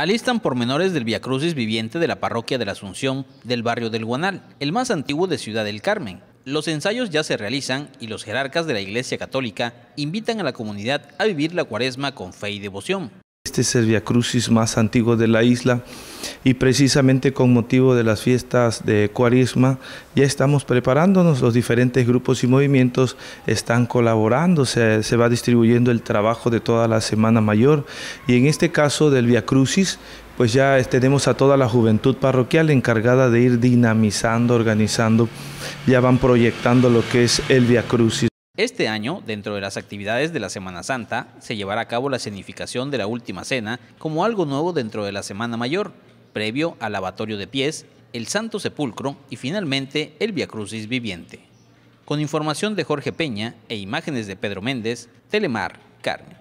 Alistan pormenores del crucis viviente de la parroquia de la Asunción del barrio del Guanal, el más antiguo de Ciudad del Carmen. Los ensayos ya se realizan y los jerarcas de la Iglesia Católica invitan a la comunidad a vivir la cuaresma con fe y devoción. Este es el crucis más antiguo de la isla y precisamente con motivo de las fiestas de Cuarisma ya estamos preparándonos, los diferentes grupos y movimientos están colaborando, se, va distribuyendo el trabajo de toda la Semana Mayor y en este caso del Via Crucis pues ya tenemos a toda la juventud parroquial encargada de ir dinamizando, organizando, ya van proyectando lo que es el Via Crucis. Este año, dentro de las actividades de la Semana Santa, se llevará a cabo la cenificación de la Última Cena como algo nuevo dentro de la Semana Mayor previo al lavatorio de pies, el Santo Sepulcro y finalmente el Via Crucis viviente. Con información de Jorge Peña e imágenes de Pedro Méndez, Telemar, Carmen.